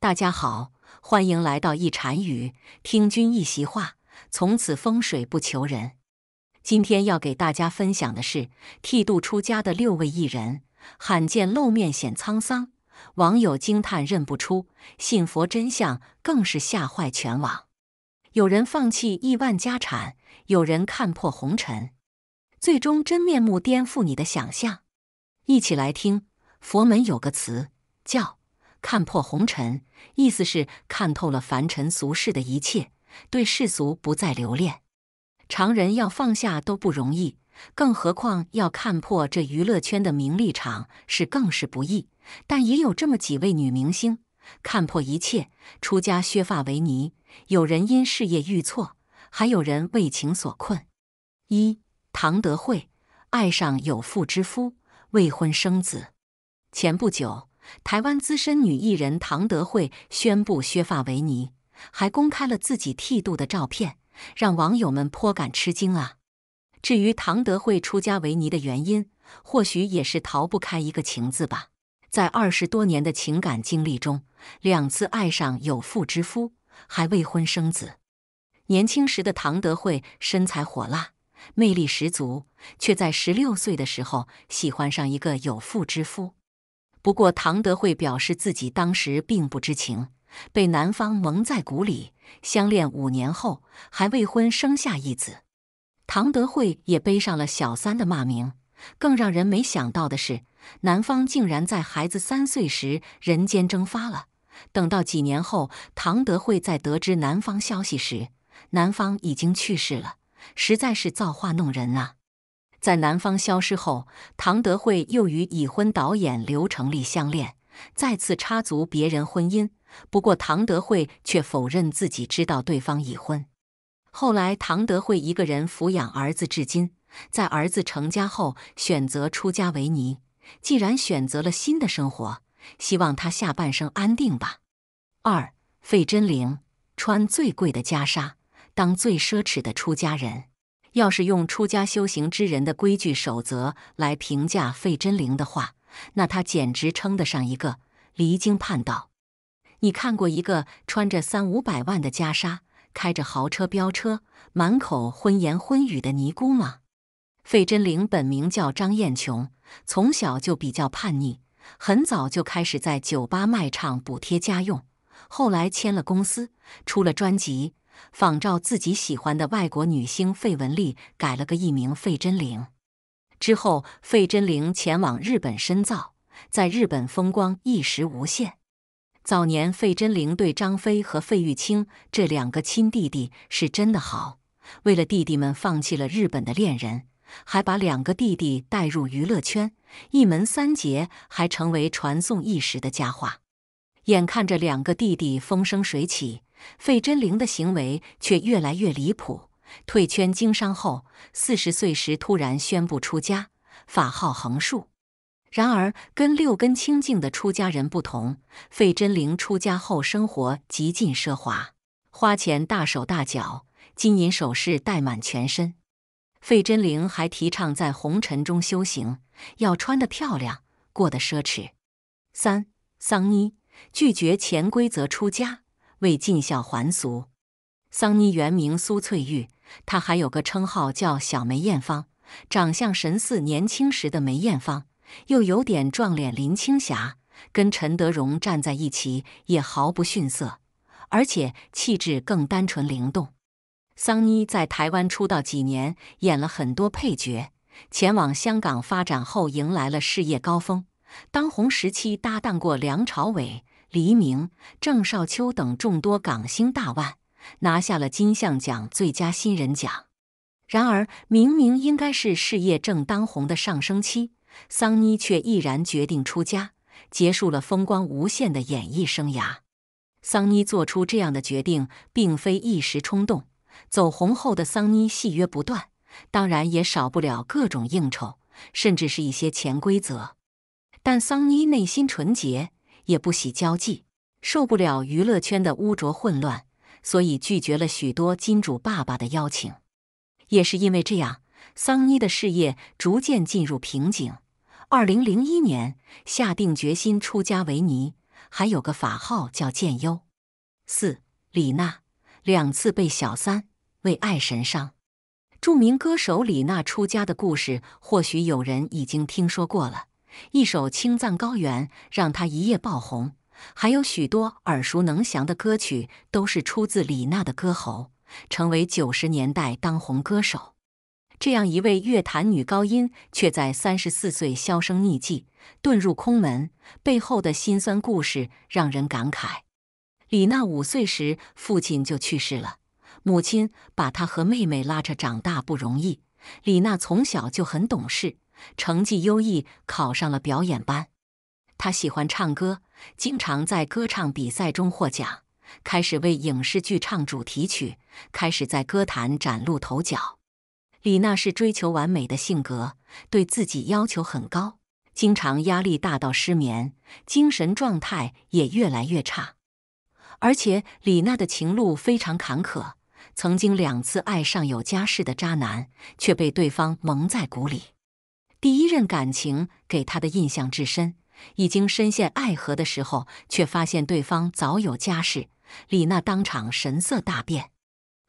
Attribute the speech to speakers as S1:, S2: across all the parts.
S1: 大家好，欢迎来到一禅语，听君一席话，从此风水不求人。今天要给大家分享的是剃度出家的六位艺人，罕见露面显沧桑，网友惊叹认不出，信佛真相更是吓坏全网。有人放弃亿万家产，有人看破红尘，最终真面目颠覆你的想象。一起来听，佛门有个词叫。看破红尘，意思是看透了凡尘俗世的一切，对世俗不再留恋。常人要放下都不容易，更何况要看破这娱乐圈的名利场，是更是不易。但也有这么几位女明星，看破一切，出家削发为尼。有人因事业遇挫，还有人为情所困。一，唐德惠爱上有妇之夫，未婚生子。前不久。台湾资深女艺人唐德惠宣布削发为尼，还公开了自己剃度的照片，让网友们颇感吃惊啊！至于唐德惠出家为尼的原因，或许也是逃不开一个情字吧。在二十多年的情感经历中，两次爱上有妇之夫，还未婚生子。年轻时的唐德惠身材火辣，魅力十足，却在十六岁的时候喜欢上一个有妇之夫。不过，唐德惠表示自己当时并不知情，被男方蒙在鼓里。相恋五年后，还未婚生下一子，唐德惠也背上了小三的骂名。更让人没想到的是，男方竟然在孩子三岁时人间蒸发了。等到几年后，唐德惠在得知男方消息时，男方已经去世了，实在是造化弄人啊！在男方消失后，唐德惠又与已婚导演刘成立相恋，再次插足别人婚姻。不过，唐德惠却否认自己知道对方已婚。后来，唐德惠一个人抚养儿子至今，在儿子成家后选择出家为尼。既然选择了新的生活，希望他下半生安定吧。二费贞灵穿最贵的袈裟，当最奢侈的出家人。要是用出家修行之人的规矩守则来评价费真灵的话，那她简直称得上一个离经叛道。你看过一个穿着三五百万的袈裟、开着豪车飙车、满口荤言荤语的尼姑吗？费真灵本名叫张艳琼，从小就比较叛逆，很早就开始在酒吧卖唱补贴家用，后来签了公司，出了专辑。仿照自己喜欢的外国女星费雯丽，改了个艺名费贞绫。之后，费贞绫前往日本深造，在日本风光一时无限。早年，费贞绫对张飞和费玉清这两个亲弟弟是真的好，为了弟弟们放弃了日本的恋人，还把两个弟弟带入娱乐圈，一门三杰还成为传颂一时的佳话。眼看着两个弟弟风生水起。费贞绫的行为却越来越离谱。退圈经商后，四十岁时突然宣布出家，法号恒树。然而，跟六根清净的出家人不同，费贞绫出家后生活极尽奢华，花钱大手大脚，金银首饰戴满全身。费贞绫还提倡在红尘中修行，要穿得漂亮，过得奢侈。三桑尼拒绝潜规则出家。为尽孝还俗，桑尼原名苏翠玉，她还有个称号叫小梅艳芳，长相神似年轻时的梅艳芳，又有点撞脸林青霞，跟陈德容站在一起也毫不逊色，而且气质更单纯灵动。桑尼在台湾出道几年，演了很多配角，前往香港发展后迎来了事业高峰，当红时期搭档过梁朝伟。黎明、郑少秋等众多港星大腕拿下了金像奖最佳新人奖。然而，明明应该是事业正当红的上升期，桑尼却毅然决定出家，结束了风光无限的演艺生涯。桑尼做出这样的决定，并非一时冲动。走红后的桑尼戏约不断，当然也少不了各种应酬，甚至是一些潜规则。但桑尼内心纯洁。也不喜交际，受不了娱乐圈的污浊混乱，所以拒绝了许多金主爸爸的邀请。也是因为这样，桑尼的事业逐渐进入瓶颈。二零零一年，下定决心出家为尼，还有个法号叫建优。四李娜两次被小三，为爱神伤。著名歌手李娜出家的故事，或许有人已经听说过了。一首《青藏高原》让她一夜爆红，还有许多耳熟能详的歌曲都是出自李娜的歌喉，成为九十年代当红歌手。这样一位乐坛女高音，却在三十四岁销声匿迹，遁入空门，背后的辛酸故事让人感慨。李娜五岁时，父亲就去世了，母亲把她和妹妹拉扯长大不容易。李娜从小就很懂事。成绩优异，考上了表演班。她喜欢唱歌，经常在歌唱比赛中获奖，开始为影视剧唱主题曲，开始在歌坛崭露头角。李娜是追求完美的性格，对自己要求很高，经常压力大到失眠，精神状态也越来越差。而且，李娜的情路非常坎坷，曾经两次爱上有家室的渣男，却被对方蒙在鼓里。第一任感情给她的印象至深，已经深陷爱河的时候，却发现对方早有家室。李娜当场神色大变，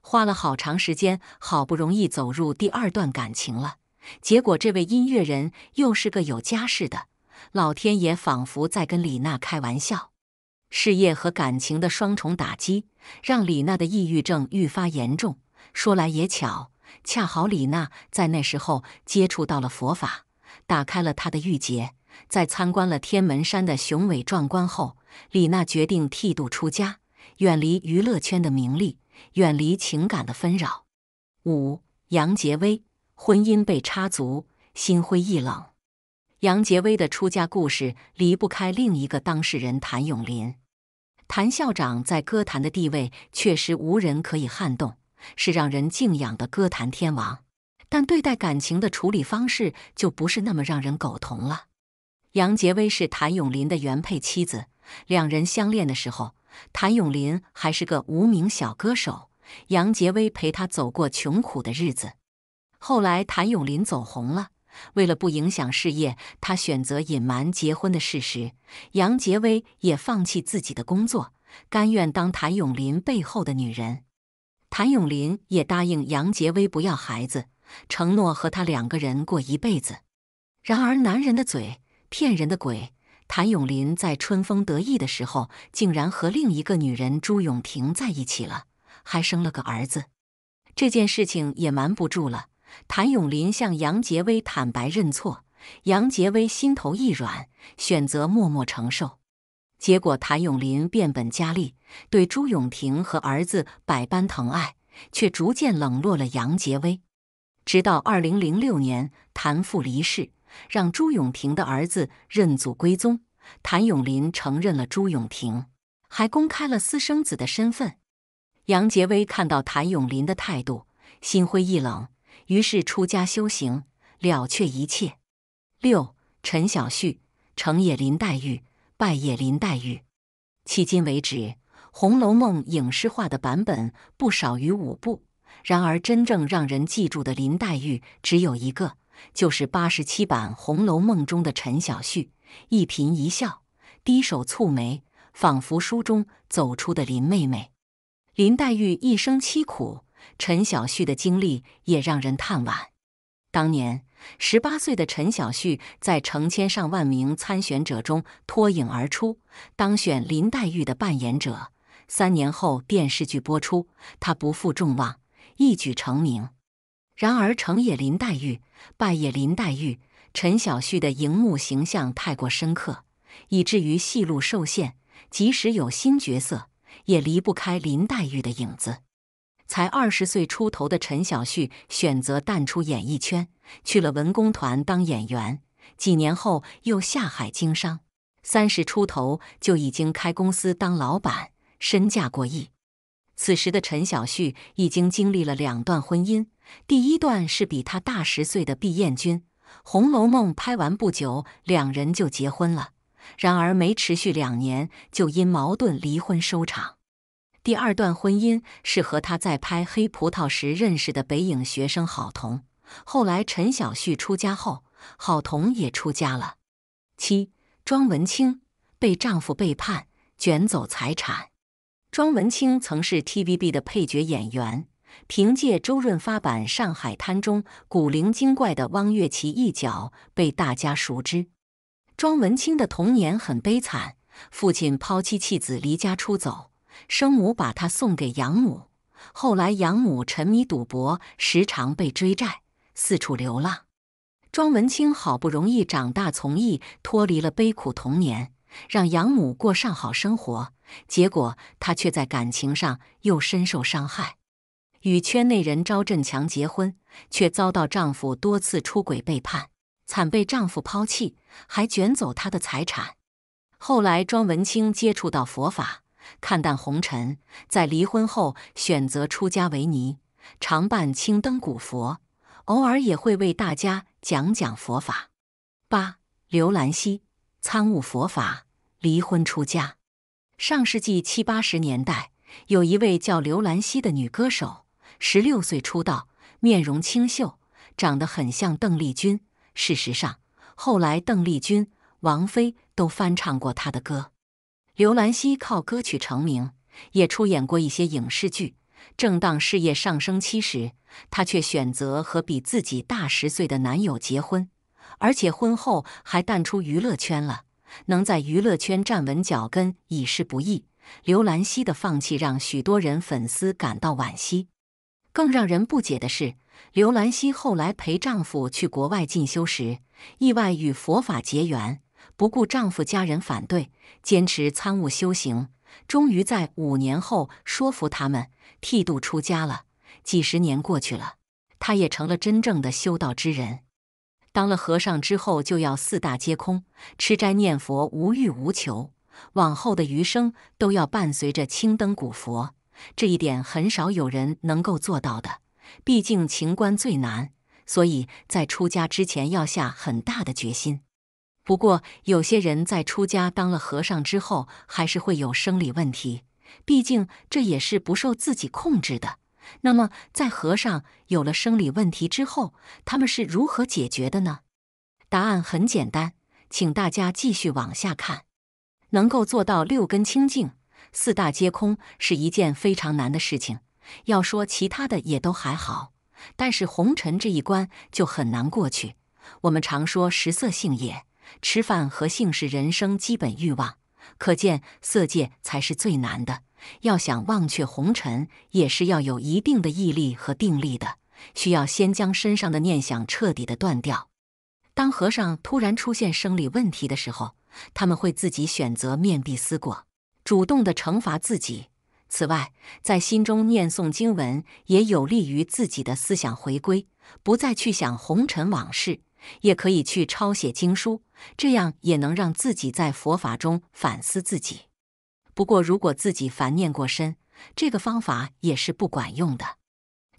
S1: 花了好长时间，好不容易走入第二段感情了，结果这位音乐人又是个有家室的。老天爷仿佛在跟李娜开玩笑，事业和感情的双重打击让李娜的抑郁症愈发严重。说来也巧。恰好李娜在那时候接触到了佛法，打开了她的郁结。在参观了天门山的雄伟壮观后，李娜决定剃度出家，远离娱乐圈的名利，远离情感的纷扰。五，杨洁薇婚姻被插足，心灰意冷。杨洁薇的出家故事离不开另一个当事人谭咏麟。谭校长在歌坛的地位确实无人可以撼动。是让人敬仰的歌坛天王，但对待感情的处理方式就不是那么让人苟同了。杨洁薇是谭咏麟的原配妻子，两人相恋的时候，谭咏麟还是个无名小歌手，杨洁薇陪他走过穷苦的日子。后来谭咏麟走红了，为了不影响事业，他选择隐瞒结婚的事实，杨洁薇也放弃自己的工作，甘愿当谭咏麟背后的女人。谭咏麟也答应杨杰威不要孩子，承诺和他两个人过一辈子。然而，男人的嘴骗人的鬼，谭咏麟在春风得意的时候，竟然和另一个女人朱永婷在一起了，还生了个儿子。这件事情也瞒不住了，谭咏麟向杨杰威坦白认错，杨杰威心头一软，选择默默承受。结果，谭咏麟变本加厉，对朱永婷和儿子百般疼爱，却逐渐冷落了杨杰威。直到二零零六年，谭父离世，让朱永婷的儿子认祖归宗，谭咏麟承认了朱永婷，还公开了私生子的身份。杨杰威看到谭咏麟的态度，心灰意冷，于是出家修行，了却一切。六，陈小旭程野林黛玉。败演林黛玉，迄今为止，《红楼梦》影视化的版本不少于五部。然而，真正让人记住的林黛玉只有一个，就是八十七版《红楼梦》中的陈晓旭。一颦一笑，低首蹙眉，仿佛书中走出的林妹妹。林黛玉一生凄苦，陈晓旭的经历也让人叹惋。当年。十八岁的陈小旭在成千上万名参选者中脱颖而出，当选林黛玉的扮演者。三年后电视剧播出，他不负众望，一举成名。然而成也林黛玉，败也林黛玉。陈小旭的荧幕形象太过深刻，以至于戏路受限，即使有新角色，也离不开林黛玉的影子。才二十岁出头的陈小旭选择淡出演艺圈，去了文工团当演员。几年后又下海经商，三十出头就已经开公司当老板，身价过亿。此时的陈小旭已经经历了两段婚姻，第一段是比他大十岁的毕彦君，《红楼梦》拍完不久，两人就结婚了。然而没持续两年，就因矛盾离婚收场。第二段婚姻是和他在拍《黑葡萄》时认识的北影学生郝彤。后来陈晓旭出家后，郝彤也出家了。七，庄文清被丈夫背叛，卷走财产。庄文清曾是 TVB 的配角演员，凭借周润发版《上海滩》中古灵精怪的汪月琪一角被大家熟知。庄文清的童年很悲惨，父亲抛妻弃子，离家出走。生母把他送给养母，后来养母沉迷赌博，时常被追债，四处流浪。庄文清好不容易长大从艺，脱离了悲苦童年，让养母过上好生活。结果他却在感情上又深受伤害，与圈内人招振强结婚，却遭到丈夫多次出轨背叛，惨被丈夫抛弃，还卷走他的财产。后来庄文清接触到佛法。看淡红尘，在离婚后选择出家为尼，常伴青灯古佛，偶尔也会为大家讲讲佛法。八、刘兰希参悟佛法，离婚出家。上世纪七八十年代，有一位叫刘兰希的女歌手，十六岁出道，面容清秀，长得很像邓丽君。事实上，后来邓丽君、王菲都翻唱过她的歌。刘兰希靠歌曲成名，也出演过一些影视剧。正当事业上升期时，她却选择和比自己大十岁的男友结婚，而且婚后还淡出娱乐圈了。能在娱乐圈站稳脚跟已是不易，刘兰希的放弃让许多人粉丝感到惋惜。更让人不解的是，刘兰希后来陪丈夫去国外进修时，意外与佛法结缘。不顾丈夫家人反对，坚持参悟修行，终于在五年后说服他们剃度出家了。几十年过去了，他也成了真正的修道之人。当了和尚之后，就要四大皆空，吃斋念佛，无欲无求，往后的余生都要伴随着青灯古佛。这一点很少有人能够做到的，毕竟情关最难，所以在出家之前要下很大的决心。不过，有些人在出家当了和尚之后，还是会有生理问题，毕竟这也是不受自己控制的。那么，在和尚有了生理问题之后，他们是如何解决的呢？答案很简单，请大家继续往下看。能够做到六根清净、四大皆空是一件非常难的事情。要说其他的也都还好，但是红尘这一关就很难过去。我们常说“食色性也”。吃饭和性是人生基本欲望，可见色界才是最难的。要想忘却红尘，也是要有一定的毅力和定力的。需要先将身上的念想彻底的断掉。当和尚突然出现生理问题的时候，他们会自己选择面壁思过，主动的惩罚自己。此外，在心中念诵经文也有利于自己的思想回归，不再去想红尘往事。也可以去抄写经书，这样也能让自己在佛法中反思自己。不过，如果自己烦念过深，这个方法也是不管用的。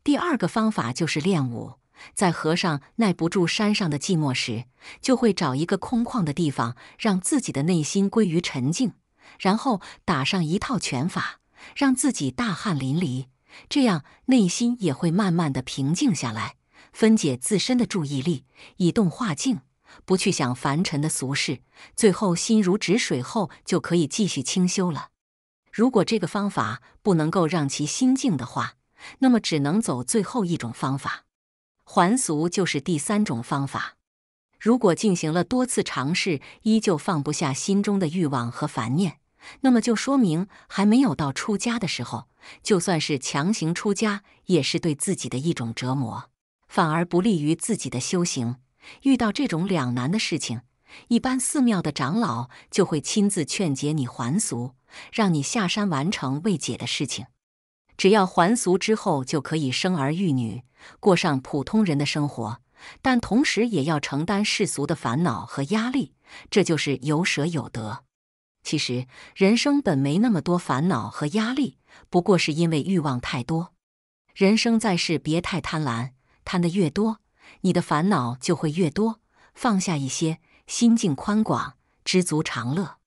S1: 第二个方法就是练武，在和尚耐不住山上的寂寞时，就会找一个空旷的地方，让自己的内心归于沉静，然后打上一套拳法，让自己大汗淋漓，这样内心也会慢慢的平静下来。分解自身的注意力，以动化静，不去想凡尘的俗事，最后心如止水后，就可以继续清修了。如果这个方法不能够让其心静的话，那么只能走最后一种方法，还俗就是第三种方法。如果进行了多次尝试，依旧放不下心中的欲望和烦念，那么就说明还没有到出家的时候。就算是强行出家，也是对自己的一种折磨。反而不利于自己的修行。遇到这种两难的事情，一般寺庙的长老就会亲自劝解你还俗，让你下山完成未解的事情。只要还俗之后，就可以生儿育女，过上普通人的生活，但同时也要承担世俗的烦恼和压力。这就是有舍有得。其实人生本没那么多烦恼和压力，不过是因为欲望太多。人生在世，别太贪婪。贪的越多，你的烦恼就会越多。放下一些，心境宽广，知足常乐。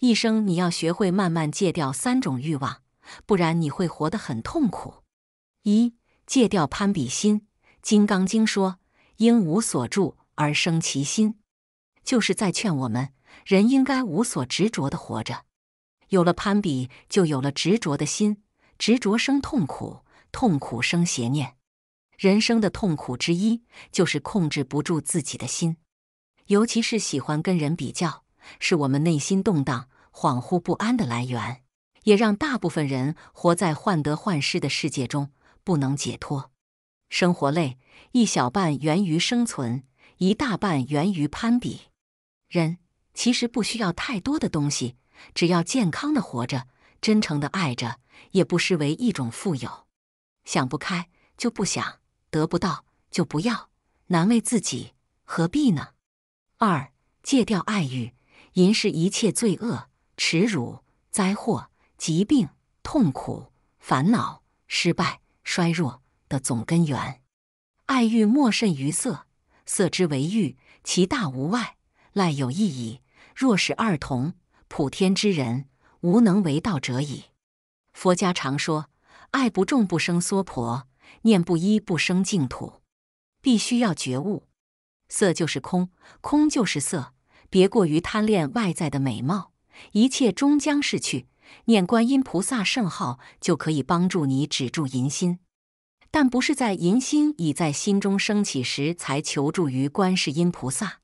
S1: 一生你要学会慢慢戒掉三种欲望，不然你会活得很痛苦。一、戒掉攀比心。《金刚经》说：“因无所住而生其心”，就是在劝我们人应该无所执着的活着。有了攀比，就有了执着的心，执着生痛苦，痛苦生邪念。人生的痛苦之一就是控制不住自己的心，尤其是喜欢跟人比较，是我们内心动荡、恍惚不安的来源，也让大部分人活在患得患失的世界中，不能解脱。生活累，一小半源于生存，一大半源于攀比。人其实不需要太多的东西，只要健康的活着，真诚的爱着，也不失为一种富有。想不开就不想。得不到就不要，难为自己，何必呢？二戒掉爱欲，淫是一切罪恶、耻辱、灾祸、疾病、痛苦、烦恼、失败、衰弱的总根源。爱欲莫甚于色，色之为欲，其大无外，赖有异矣。若使二同，普天之人，无能为道者矣。佛家常说，爱不重不生娑婆。念不一不生净土，必须要觉悟，色就是空，空就是色，别过于贪恋外在的美貌，一切终将逝去。念观音菩萨圣号就可以帮助你止住淫心，但不是在淫心已在心中升起时才求助于观世音菩萨，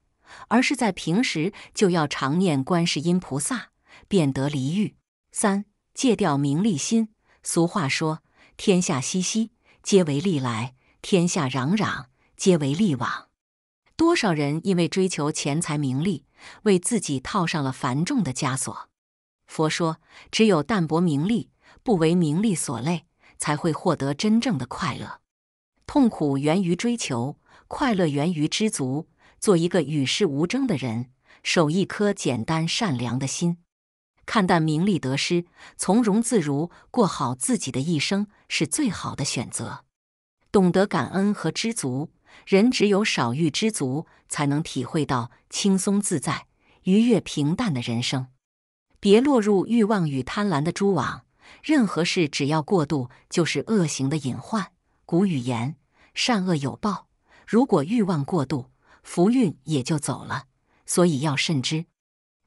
S1: 而是在平时就要常念观世音菩萨，便得离欲。三戒掉名利心，俗话说天下熙熙。皆为利来，天下攘攘；皆为利往。多少人因为追求钱财名利，为自己套上了繁重的枷锁。佛说，只有淡泊名利，不为名利所累，才会获得真正的快乐。痛苦源于追求，快乐源于知足。做一个与世无争的人，守一颗简单善良的心。看淡名利得失，从容自如，过好自己的一生是最好的选择。懂得感恩和知足，人只有少欲知足，才能体会到轻松自在、愉悦平淡的人生。别落入欲望与贪婪的蛛网。任何事只要过度，就是恶行的隐患。古语言：善恶有报。如果欲望过度，福运也就走了。所以要慎之。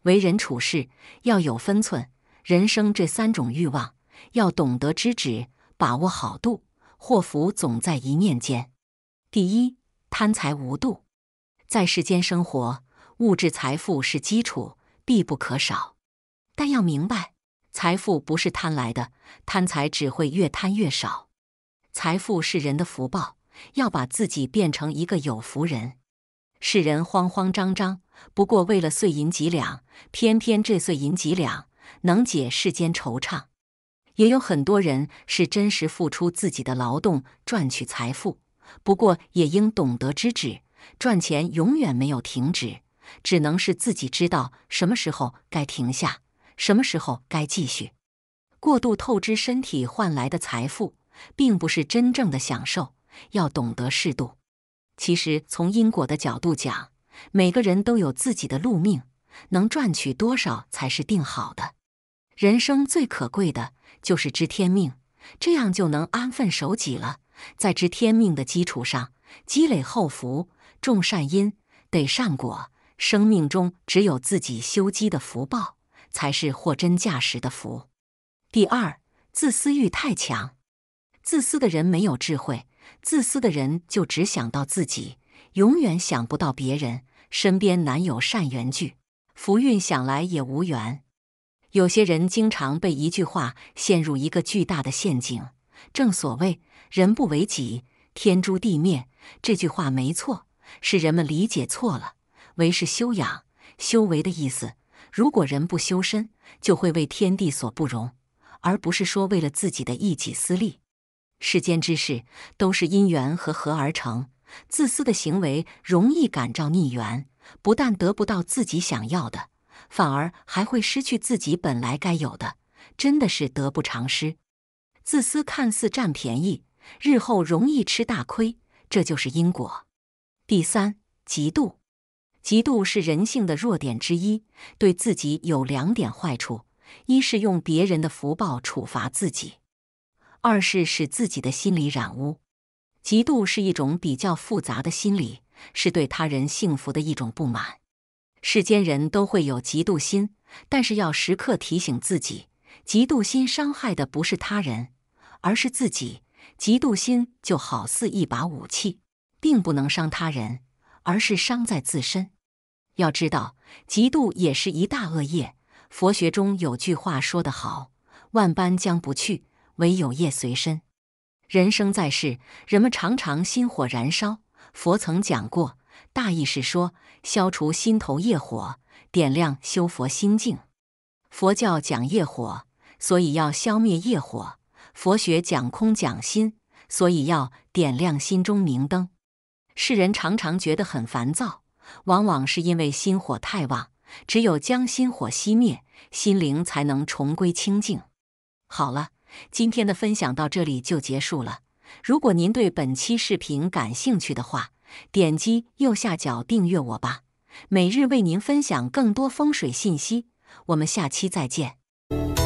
S1: 为人处事要有分寸，人生这三种欲望要懂得知止，把握好度。祸福总在一念间。第一，贪财无度，在世间生活，物质财富是基础，必不可少。但要明白，财富不是贪来的，贪财只会越贪越少。财富是人的福报，要把自己变成一个有福人。世人慌慌张张。不过，为了碎银几两，偏偏这碎银几两能解世间惆怅。也有很多人是真实付出自己的劳动赚取财富，不过也应懂得知止。赚钱永远没有停止，只能是自己知道什么时候该停下，什么时候该继续。过度透支身体换来的财富，并不是真正的享受，要懂得适度。其实，从因果的角度讲。每个人都有自己的路命，能赚取多少才是定好的。人生最可贵的就是知天命，这样就能安分守己了。在知天命的基础上，积累厚福，种善因得善果。生命中只有自己修积的福报，才是货真价实的福。第二，自私欲太强，自私的人没有智慧，自私的人就只想到自己。永远想不到别人身边难有善缘聚福运，想来也无缘。有些人经常被一句话陷入一个巨大的陷阱。正所谓“人不为己，天诛地灭”，这句话没错，是人们理解错了。为是修养、修为的意思。如果人不修身，就会为天地所不容，而不是说为了自己的一己私利。世间之事都是因缘和合而成。自私的行为容易感召逆缘，不但得不到自己想要的，反而还会失去自己本来该有的，真的是得不偿失。自私看似占便宜，日后容易吃大亏，这就是因果。第三，嫉妒，嫉妒是人性的弱点之一，对自己有两点坏处：一是用别人的福报处罚自己，二是使自己的心里染污。嫉妒是一种比较复杂的心理，是对他人幸福的一种不满。世间人都会有嫉妒心，但是要时刻提醒自己，嫉妒心伤害的不是他人，而是自己。嫉妒心就好似一把武器，并不能伤他人，而是伤在自身。要知道，嫉妒也是一大恶业。佛学中有句话说得好：“万般将不去，唯有业随身。”人生在世，人们常常心火燃烧。佛曾讲过，大意是说消除心头业火，点亮修佛心境。佛教讲业火，所以要消灭业火；佛学讲空讲心，所以要点亮心中明灯。世人常常觉得很烦躁，往往是因为心火太旺。只有将心火熄灭，心灵才能重归清净。好了。今天的分享到这里就结束了。如果您对本期视频感兴趣的话，点击右下角订阅我吧，每日为您分享更多风水信息。我们下期再见。